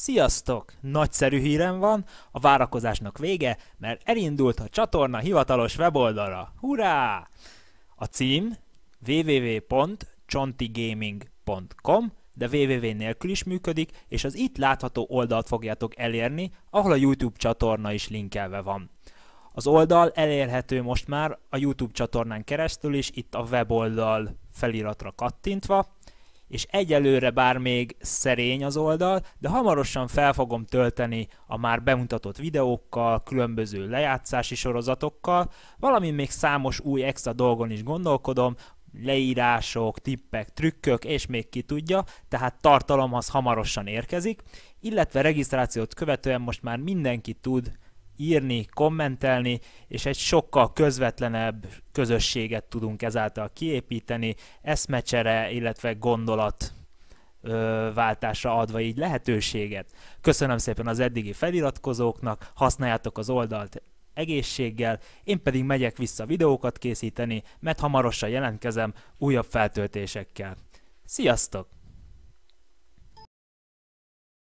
Sziasztok! Nagyszerű hírem van, a várakozásnak vége, mert elindult a csatorna hivatalos weboldala. Hurrá! A cím www.csontigaming.com, de www nélkül is működik, és az itt látható oldalt fogjátok elérni, ahol a YouTube csatorna is linkelve van. Az oldal elérhető most már a YouTube csatornán keresztül is, itt a weboldal feliratra kattintva, és egyelőre bár még szerény az oldal, de hamarosan fel fogom tölteni a már bemutatott videókkal, különböző lejátszási sorozatokkal, valamint még számos új extra dolgon is gondolkodom, leírások, tippek, trükkök, és még ki tudja, tehát tartalom az hamarosan érkezik, illetve regisztrációt követően most már mindenki tud írni, kommentelni, és egy sokkal közvetlenebb közösséget tudunk ezáltal kiépíteni, eszmecsere, illetve gondolat váltásra adva így lehetőséget. Köszönöm szépen az eddigi feliratkozóknak, használjátok az oldalt egészséggel, én pedig megyek vissza videókat készíteni, mert hamarosan jelentkezem újabb feltöltésekkel. Sziasztok!